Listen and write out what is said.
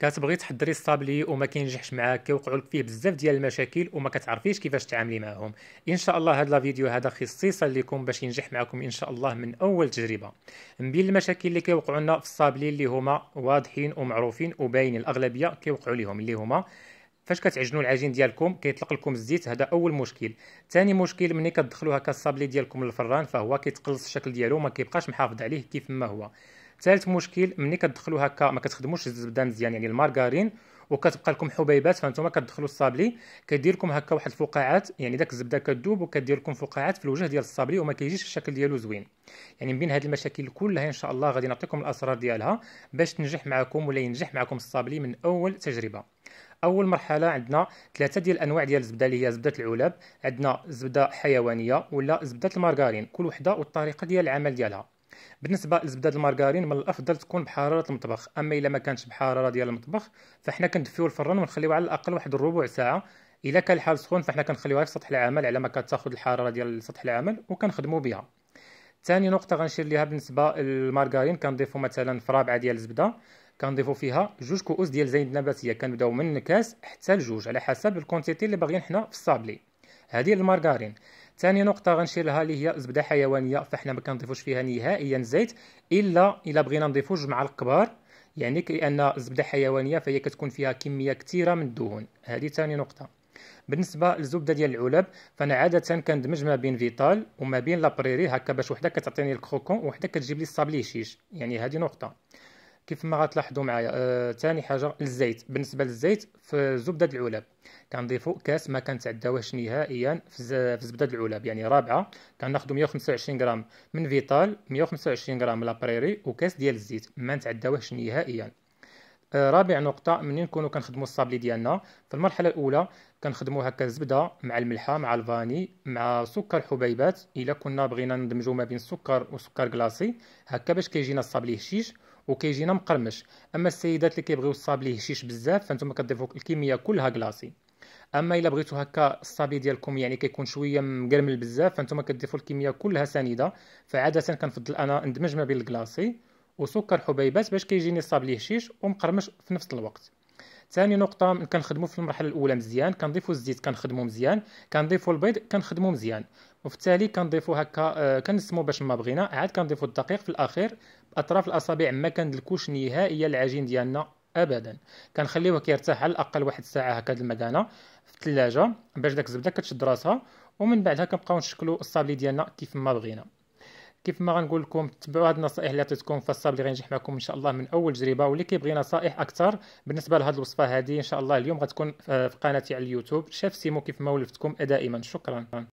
كتبغي تحضري الصابلي وما كينجحش معاك كيوقعوا لك فيه بزاف ديال المشاكل وما كتعرفيش كيفاش تعاملي معاهم ان شاء الله هذا الفيديو هذا خصيصا لكم باش ينجح معكم ان شاء الله من اول تجربه من بين المشاكل اللي كيوقعوا لنا في الصابلي اللي هما واضحين ومعروفين وباين الاغلبيه كيوقعوا لهم اللي هما فاش كتعجنوا العجين ديالكم كيطلق لكم الزيت هذا اول مشكل ثاني مشكل ملي كتدخلوا هكا الصابلي ديالكم للفران فهو كيتقلص الشكل ديالو ما كيبقاش محافظ عليه كيف ما هو ثالث مشكل ملي كتدخلوا هكا ما كتخدموش الزبده مزيان يعني المارغارين وكتبقى لكم حبيبات فانتم كتدخلوا الصابلي كدير لكم هكا واحد الفقاعات يعني داك الزبده كدوب وكدير لكم فقاعات في الوجه ديال الصابلي وما كيجيش الشكل ديالو زوين يعني من بين هذه المشاكل كلها ان شاء الله غادي نعطيكم الاسرار ديالها باش تنجح معكم ولا ينجح معكم الصابلي من اول تجربه اول مرحله عندنا ثلاثه ديال الانواع ديال الزبده اللي هي زبده العلب عندنا زبده حيوانيه ولا زبده المارغارين كل وحده والطريقه ديال العمل ديالها بالنسبه لزبده المارغرين من الافضل تكون بحراره المطبخ اما الا ما كانتش بحراره ديال المطبخ فحنا كندفيو الفرن ونخليوه على الاقل واحد الربع ساعه الا كان الحال سخون فحنا كنخليوها في سطح العمل على ما كتاخذ الحراره ديال سطح العمل وكنخدموا بها ثاني نقطه غنشير ليها بالنسبه للمارغرين كنضيفوا مثلا في رابعه ديال الزبده كنضيفوا فيها جوج كؤوس ديال زيت النباتيه كنبداو من النكاس حتى لجوج على حسب الكونتيتي اللي باغيين حنا في الصابلي هذه المارغرين ثاني نقطه غنشير لها اللي هي زبده حيوانيه فاحنا ما كنضيفوش فيها نهائيا زيت الا الا بغينا نضيفو مع الكبار يعني لان الزبده حيوانيه فهي كتكون فيها كميه كثيره من الدهون هذه ثاني نقطه بالنسبه للزبده ديال العلب فانا عاده كندمج ما بين فيتال وما بين لابريري هكا باش وحده كتعطيني الكروكون وحده كتجيب لي الصابليشيش يعني هذه نقطه كيف ما غتلاحظوا معايا آه حاجه الزيت بالنسبه للزيت في زبده العلب كنضيفوا كاس ما كنتعداوهش نهائيا في زبده العلب يعني رابعه كناخذوا 125 غرام من فيتال 125 غرام لابريري وكاس ديال الزيت ما نتعداوهش نهائيا آه رابع نقطة منين نكونوا كنخدموا الصابلي ديالنا في المرحلة الأولى كنخدموا هكا الزبدة مع الملحة مع الفاني مع سكر حبيبات إلا كنا بغينا ندمجوا ما بين السكر وسكر كلاصي هكا باش كيجينا الصابلي هشيش وكيجينا مقرمش اما السيدات اللي كيبغيو الصابلي هشيش بزاف فانتم كتضيفوا الكميه كلها كلاصي اما الا بغيتو هكا الصابلي ديالكم يعني كيكون شويه مقرمل بزاف فانتم كتضيفوا الكميه كلها سنيده فعاده كنفضل انا ندمج ما بين الكلاصي وسكر حبيبات باش كيجيني الصابلي هشيش ومقرمش في نفس الوقت ثاني نقطه كنخدمو في المرحله الاولى مزيان كنضيفو الزيت كنخدمو مزيان كنضيفو البيض كنخدمو مزيان وبالتالي كنضيفو هكا آه، كنسمو باش ما بغينا عاد كنضيفو الدقيق في الاخير باطراف الاصابع ما كندلكوش نهائيا العجين ديالنا ابدا كنخليوه كيرتاح على الاقل واحد الساعه هكا المكانه في الثلاجه باش داك الزبده كتشد راسها ومن بعدها كنبقاو نشكلو الصابلي ديالنا كيف ما بغينا كيف ما غنقول لكم تبعوا هاد النصائح اللي عطيتكم فالصاب اللي غينجح معكم ان شاء الله من اول تجربه واللي كيبغي نصائح اكثر بالنسبه لهاد الوصفه هذه ان شاء الله اليوم غتكون آه، في قناتي على اليوتيوب شاف سيمو كيف ما ولفتكم دائما شكرا